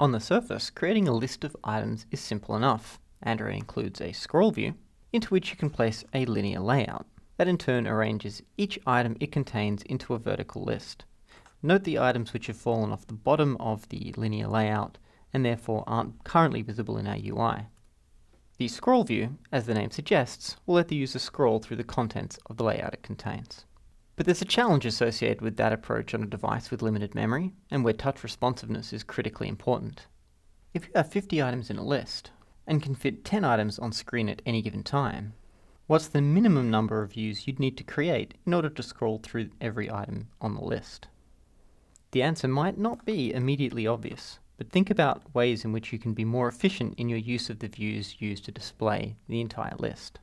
On the surface, creating a list of items is simple enough. Android includes a scroll view, into which you can place a linear layout, that in turn arranges each item it contains into a vertical list. Note the items which have fallen off the bottom of the linear layout and therefore aren't currently visible in our UI. The scroll view, as the name suggests, will let the user scroll through the contents of the layout it contains. But there's a challenge associated with that approach on a device with limited memory, and where touch responsiveness is critically important. If you have 50 items in a list, and can fit 10 items on screen at any given time, what's the minimum number of views you'd need to create in order to scroll through every item on the list? The answer might not be immediately obvious, but think about ways in which you can be more efficient in your use of the views used to display the entire list.